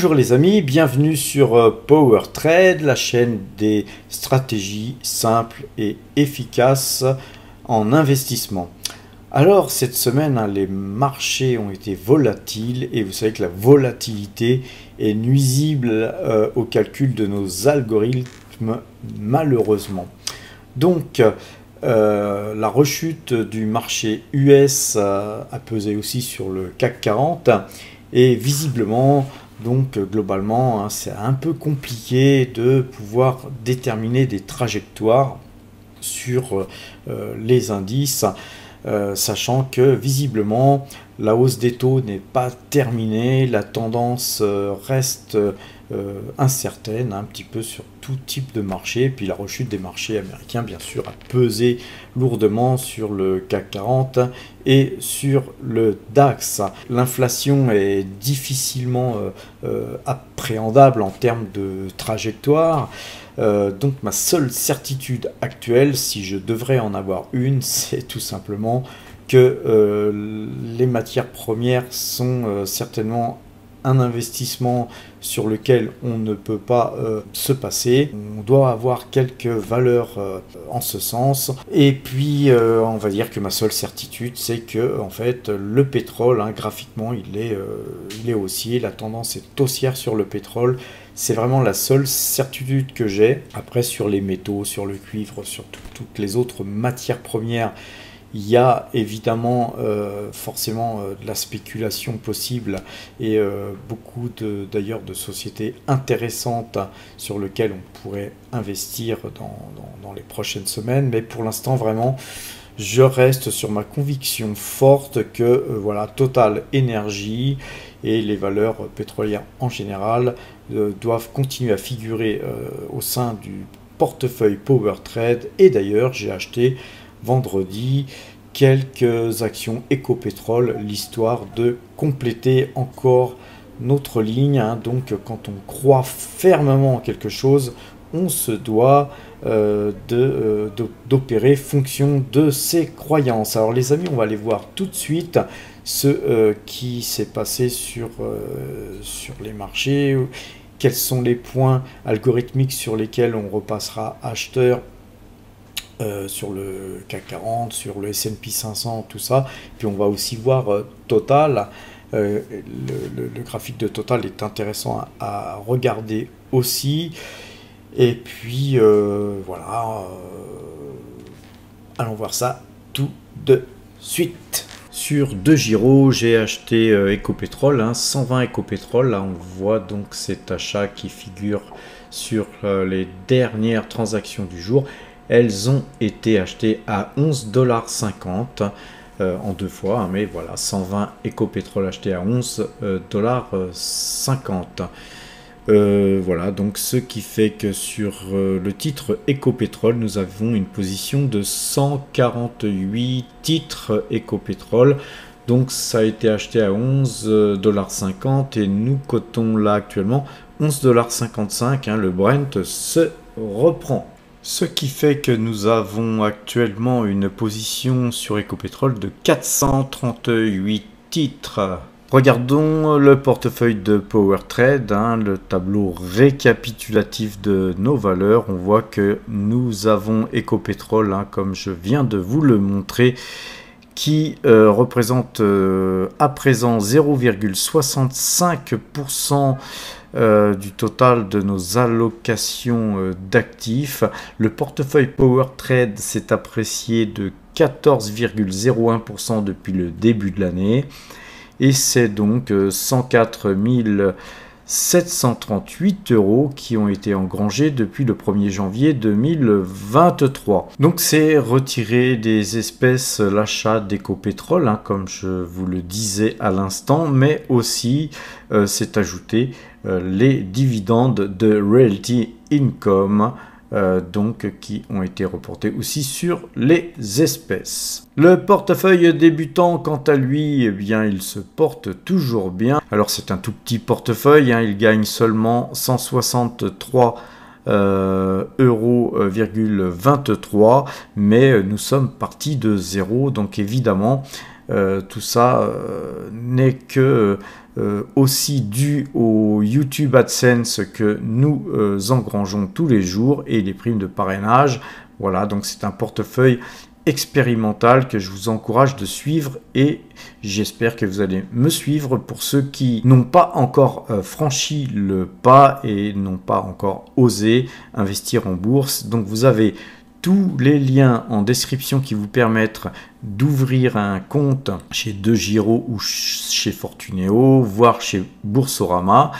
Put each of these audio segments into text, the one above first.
Bonjour les amis, bienvenue sur euh, Power Trade, la chaîne des stratégies simples et efficaces en investissement. Alors cette semaine, hein, les marchés ont été volatiles et vous savez que la volatilité est nuisible euh, au calcul de nos algorithmes malheureusement. Donc euh, la rechute du marché US a pesé aussi sur le CAC 40 et visiblement donc euh, globalement, hein, c'est un peu compliqué de pouvoir déterminer des trajectoires sur euh, euh, les indices, sachant que visiblement la hausse des taux n'est pas terminée, la tendance reste euh, incertaine un petit peu sur tout type de marché. puis la rechute des marchés américains, bien sûr, a pesé lourdement sur le CAC 40 et sur le DAX. L'inflation est difficilement euh, euh, appréhendable en termes de trajectoire. donc ma seule certitude actuelle, si je devrais en avoir une, c'est tout simplement que les matières premières sont certainement un investissement sur lequel on ne peut pas euh, se passer. On doit avoir quelques valeurs euh, en ce sens. Et puis, euh, on va dire que ma seule certitude, c'est que en fait, le pétrole, hein, graphiquement, il est, il est haussier. La tendance est haussière sur le pétrole. C'est vraiment la seule certitude que j'ai. Après, sur les métaux, sur le cuivre, sur toutes les autres matières premières, il y a évidemment euh, forcément euh, de la spéculation possible et euh, beaucoup d'ailleurs de, sociétés intéressantes sur lesquelles on pourrait investir dans, les prochaines semaines. Mais pour l'instant, vraiment, je reste sur ma conviction forte que voilà, Total Energy et les valeurs pétrolières en général doivent continuer à figurer au sein du portefeuille Power Trade. Et d'ailleurs, j'ai acheté vendredi quelques actions éco-pétrole, l'histoire de compléter encore notre ligne. Hein. Donc quand on croit fermement en quelque chose, on se doit euh, euh, d'opérer fonction de ses croyances. Alors les amis, on va aller voir tout de suite ce euh, qui s'est passé sur, sur les marchés, quels sont les points algorithmiques sur lesquels on repassera acheteur euh, sur le CAC 40, sur le S&P 500, tout ça. Puis on va aussi voir euh, Total. Euh, le, graphique de Total est intéressant à, regarder aussi. Et puis voilà, allons voir ça tout de suite. Sur deux Giro, j'ai acheté EcoPétrole, 120 EcoPétrole. Là, on voit donc cet achat qui figure sur les dernières transactions du jour. Elles ont été achetées à 11,50$ euh, en deux fois, hein, mais voilà, 120 éco-pétrole acheté à 11,50$. Euh, voilà, donc ce qui fait que sur euh, le titre Éco-Pétrole, nous avons une position de 148 titres Éco-Pétrole. Donc ça a été acheté à 11,50$ et nous cotons là actuellement 11,55$. Hein, le Brent se reprend. Ce qui fait que nous avons actuellement une position sur EcoPétrole de 438 titres. Regardons le portefeuille de PowerTrade, hein, le tableau récapitulatif de nos valeurs. On voit que nous avons EcoPétrole, hein, comme je viens de vous le montrer, qui euh, représente euh, à présent 0,65% euh, du total de nos allocations euh, d'actifs. Le portefeuille Power Trade s'est apprécié de 14,01% depuis le début de l'année et c'est donc 104 euh, 738 euros qui ont été engrangés depuis le 1er janvier 2023. Donc c'est retiré des espèces l'achat d'éco-pétrole, hein, comme je vous le disais à l'instant, mais aussi c'est ajouté euh, les dividendes de Realty Income. Euh, donc qui ont été reportés aussi sur les espèces. Le portefeuille débutant, quant à lui, eh bien, il se porte toujours bien. Alors c'est un tout petit portefeuille, hein. il gagne seulement 163 euh, euros, mais nous sommes partis de zéro, donc évidemment, tout ça n'est que euh, aussi dû au YouTube AdSense que nous euh, engrangeons tous les jours et les primes de parrainage. Voilà, donc c'est un portefeuille expérimental que je vous encourage de suivre et j'espère que vous allez me suivre pour ceux qui n'ont pas encore euh, franchi le pas et n'ont pas encore osé investir en bourse. Donc vous avez tous les liens en description qui vous permettent d'ouvrir un compte chez De Giro ou chez Fortuneo, voire chez Boursorama.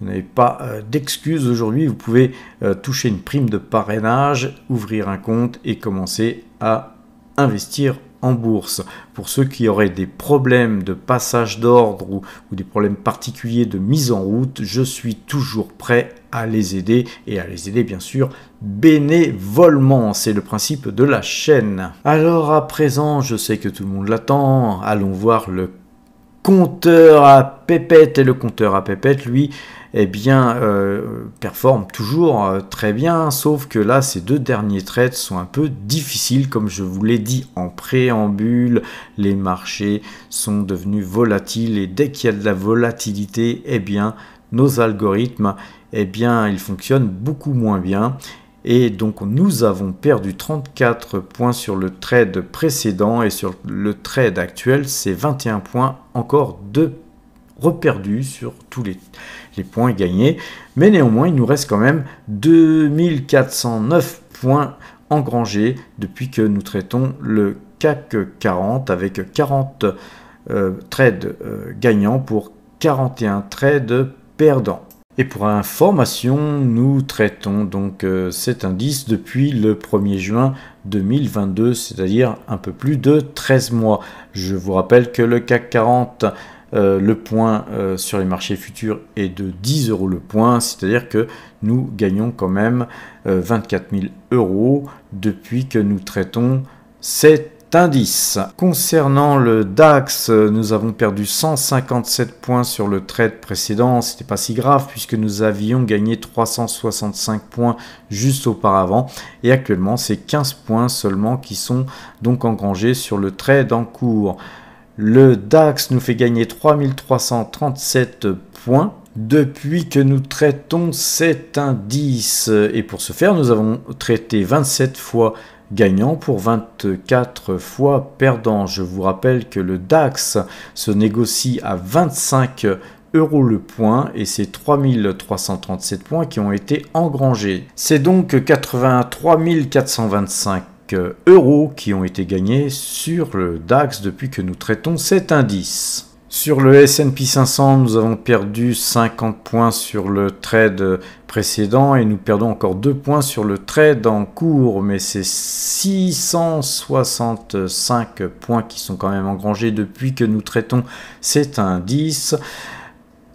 Vous n'avez pas euh, d'excuses aujourd'hui, vous pouvez euh, toucher une prime de parrainage, ouvrir un compte et commencer à investir en bourse. Pour ceux qui auraient des problèmes de passage d'ordre ou, des problèmes particuliers de mise en route, je suis toujours prêt à les aider et à les aider bien sûr bénévolement. C'est le principe de la chaîne. Alors à présent, je sais que tout le monde l'attend. Allons voir le compteur à pépette et le compteur à pépette lui eh bien euh, performe toujours euh, très bien sauf que là ces deux derniers trades sont un peu difficiles comme je vous l'ai dit en préambule les marchés sont devenus volatiles et dès qu'il y a de la volatilité eh bien nos algorithmes eh bien, il fonctionne beaucoup moins bien. Et donc nous avons perdu 34 points sur le trade précédent et sur le trade actuel, c'est 21 points, encore de reperdu sur tous les, points gagnés. Mais néanmoins, il nous reste quand même 2409 points engrangés depuis que nous traitons le CAC 40 avec 40 euh, trades euh, gagnants pour 41 trades perdants. Et pour information, nous traitons donc euh, cet indice depuis le 1er juin 2022, c'est-à-dire un peu plus de 13 mois. Je vous rappelle que le CAC 40 euh, le point euh, sur les marchés futurs est de 10 euros le point, c'est-à-dire que nous gagnons quand même 24 000 euros depuis que nous traitons cet indice. Concernant le DAX, nous avons perdu 157 points sur le trade précédent. C'était pas si grave puisque nous avions gagné 365 points juste auparavant. Et actuellement, c'est 15 points seulement qui sont donc engrangés sur le trade en cours. Le DAX nous fait gagner 3337 points depuis que nous traitons cet indice. Et pour ce faire, nous avons traité 27 fois gagnant pour 24 fois perdant. Je vous rappelle que le DAX se négocie à 25 euros le point et c'est 3337 points qui ont été engrangés. C'est donc 83 425 euros qui ont été gagnés sur le DAX depuis que nous traitons cet indice. Sur le S&P 500, nous avons perdu 50 points sur le trade précédent et nous perdons encore 2 points sur le trade en cours, mais c'est 665 points qui sont quand même engrangés depuis que nous traitons cet indice.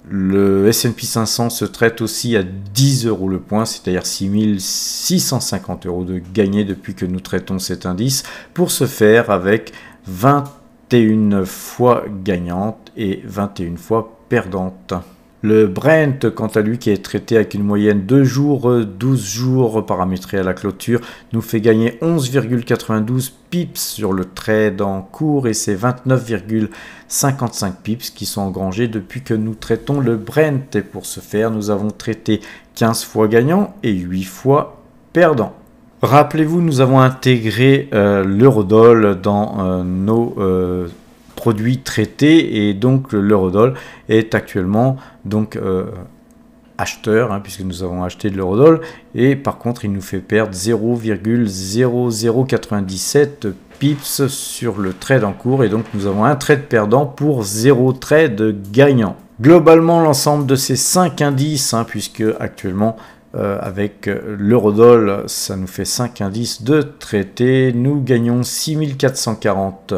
Le S&P 500 se traite aussi à 10 euros le point, c'est-à-dire 6650 euros de gagné depuis que nous traitons cet indice, pour se faire avec 20 21 fois gagnante et 21 fois perdante. Le Brent, quant à lui, qui est traité avec une moyenne 2 jours, 12 jours paramétrés à la clôture, nous fait gagner 11,92 pips sur le trade en cours et c'est 29,55 pips qui sont engrangés depuis que nous traitons le Brent. Et pour ce faire, nous avons traité 15 fois gagnant et 8 fois perdant. Rappelez-vous, nous avons intégré euh, l'eurodoll dans euh, nos euh, produits traités et donc l'eurodoll est actuellement donc acheteur hein, puisque nous avons acheté de l'eurodoll et par contre il nous fait perdre 0,0097 pips sur le trade en cours et donc nous avons un trade perdant pour 0 trade gagnant. Globalement l'ensemble de ces 5 indices hein, puisque actuellement euh, avec euh, l'eurodoll, ça nous fait 5 indices de traité. Nous gagnons 6440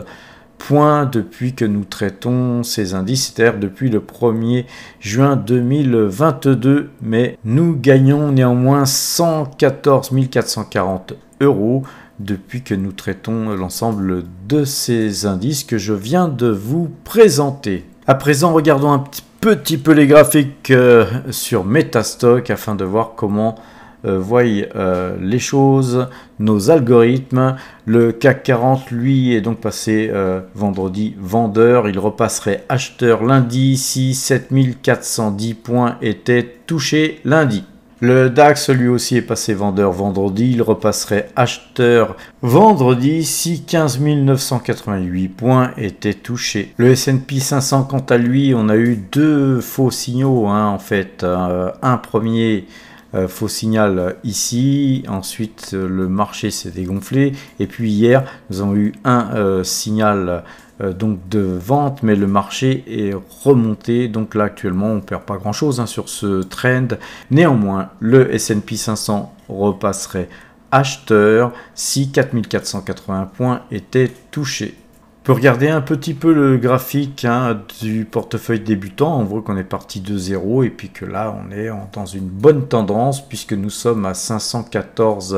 points depuis que nous traitons ces indices, c'est-à-dire depuis le 1er juin 2022. Mais nous gagnons néanmoins 114 440 euros depuis que nous traitons l'ensemble de ces indices que je viens de vous présenter. À présent, regardons un petit, peu les graphiques euh, sur Metastock afin de voir comment euh, voient euh, les choses, nos algorithmes. Le CAC 40, lui, est donc passé vendredi vendeur. Il repasserait acheteur lundi si 7410 points étaient touchés lundi. Le DAX lui aussi est passé vendeur vendredi, il repasserait acheteur vendredi si 15 988 points étaient touchés. Le S&P 500 quant à lui, on a eu deux faux signaux hein, en fait, euh, un premier euh, faux signal ici, ensuite le marché s'est dégonflé et puis hier nous avons eu un euh, signal euh, donc de vente, mais le marché est remonté. Donc là actuellement, on perd pas grand-chose hein, sur ce trend. Néanmoins, le S&P 500 repasserait acheteur si 4480 points étaient touchés. On peut regarder un petit peu le graphique hein, du portefeuille débutant. On voit qu'on est parti de zéro et puis que là, on est dans une bonne tendance puisque nous sommes à 514.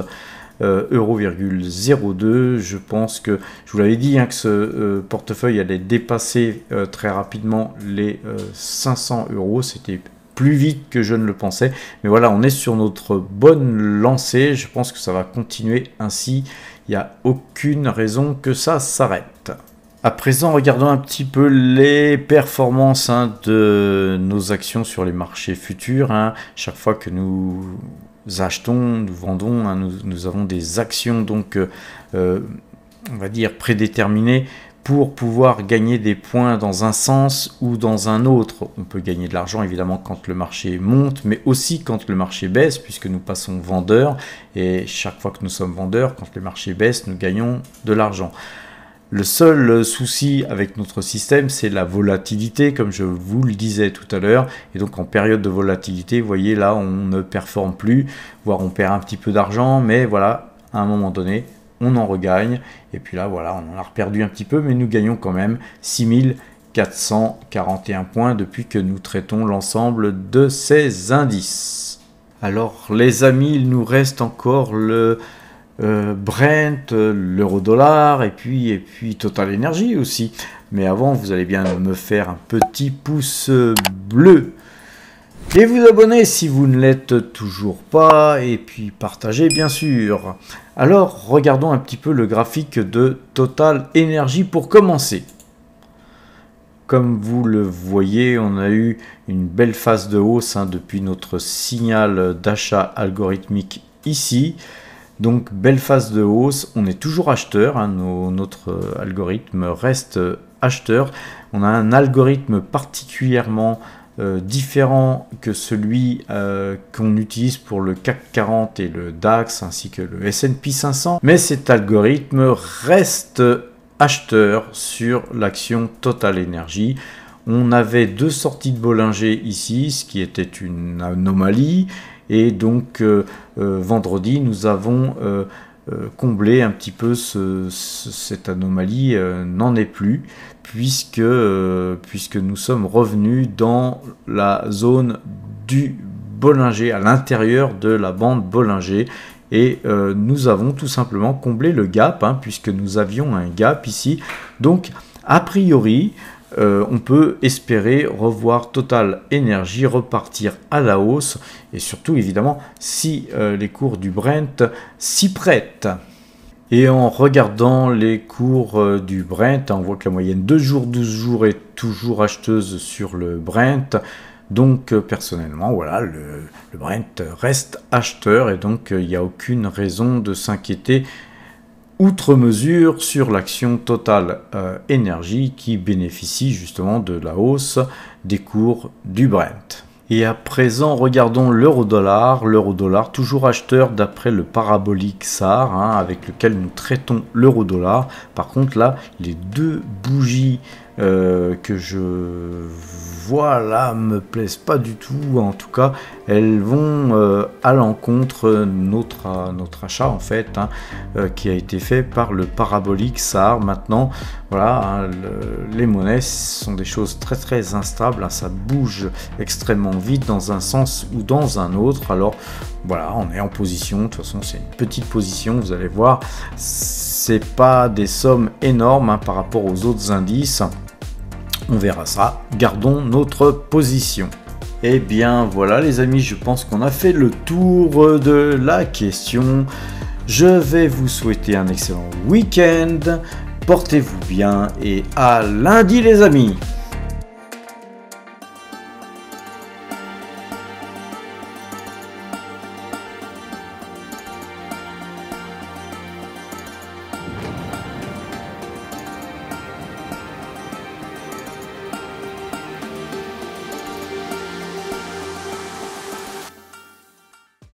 Euh, euro,02. Je pense que, je vous l'avais dit, hein, que ce euh, portefeuille allait dépasser euh, très rapidement les 500 euros. C'était plus vite que je ne le pensais. Mais voilà, on est sur notre bonne lancée. Je pense que ça va continuer ainsi. Il n'y a aucune raison que ça s'arrête. À présent, regardons un petit peu les performances hein, de nos actions sur les marchés futurs. Hein. Chaque fois que nous achetons, nous vendons, hein, nous, avons des actions donc euh, euh, on va dire prédéterminées pour pouvoir gagner des points dans un sens ou dans un autre. On peut gagner de l'argent évidemment quand le marché monte, mais aussi quand le marché baisse, puisque nous passons vendeur, et chaque fois que nous sommes vendeurs, quand le marché baisse, nous gagnons de l'argent. Le seul euh, souci avec notre système, c'est la volatilité, comme je vous le disais tout à l'heure. Et donc en période de volatilité, vous voyez là, on ne performe plus, voire on perd un petit peu d'argent, mais voilà, à un moment donné, on en regagne. Et puis là, voilà, on en a perdu un petit peu, mais nous gagnons quand même 6441 points depuis que nous traitons l'ensemble de ces indices. Alors les amis, il nous reste encore le euh, Brent, euh, l'euro-dollar, et puis, et puis Total Energy aussi. Mais avant, vous allez bien me faire un petit pouce bleu. Et vous abonner si vous ne l'êtes toujours pas, et puis partager bien sûr. Alors regardons un petit peu le graphique de Total Energy pour commencer. Comme vous le voyez, on a eu une belle phase de hausse hein, depuis notre signal d'achat algorithmique ici. Donc belle phase de hausse, on est toujours acheteur, hein. notre euh, algorithme reste euh, acheteur. On a un algorithme particulièrement euh, différent que celui qu'on utilise pour le CAC 40 et le DAX ainsi que le SP 500. Mais cet algorithme reste acheteur sur l'action Total Energy. On avait deux sorties de Bollinger ici, ce qui était une anomalie. Et donc euh, euh, vendredi, nous avons euh, comblé un petit peu cette anomalie n'en est plus puisque, puisque nous sommes revenus dans la zone du Bollinger, à l'intérieur de la bande Bollinger. Et nous avons tout simplement comblé le gap, hein, puisque nous avions un gap ici. Donc, a priori, euh, on peut espérer revoir Total Energy repartir à la hausse et surtout évidemment si euh, les cours du Brent s'y prêtent. Et en regardant les cours euh, du Brent, hein, on voit que la moyenne 2 jours, 12 jours est toujours acheteuse sur le Brent. Donc personnellement, voilà, le, Brent reste acheteur et donc il n'y a aucune raison de s'inquiéter outre mesure sur l'action Total euh, Énergie qui bénéficie justement de la hausse des cours du Brent. Et à présent, regardons l'euro-dollar. L'euro-dollar, toujours acheteur d'après le parabolique SAR, hein, avec lequel nous traitons l'euro-dollar. Par contre, là, les deux bougies euh, que je voilà, me plaisent pas du tout. En tout cas, elles vont euh, à l'encontre euh, notre euh, notre achat en fait, hein, qui a été fait par le parabolique SAR. Maintenant, voilà, hein, les monnaies sont des choses très très instables. Hein. ça bouge extrêmement vite dans un sens ou dans un autre. Alors voilà, on est en position. De toute façon, c'est une petite position. Vous allez voir, c'est pas des sommes énormes par rapport aux autres indices on verra ça, gardons notre position. Et eh bien voilà les amis, je pense qu'on a fait le tour de la question. Je vais vous souhaiter un excellent week-end, portez-vous bien et à lundi les amis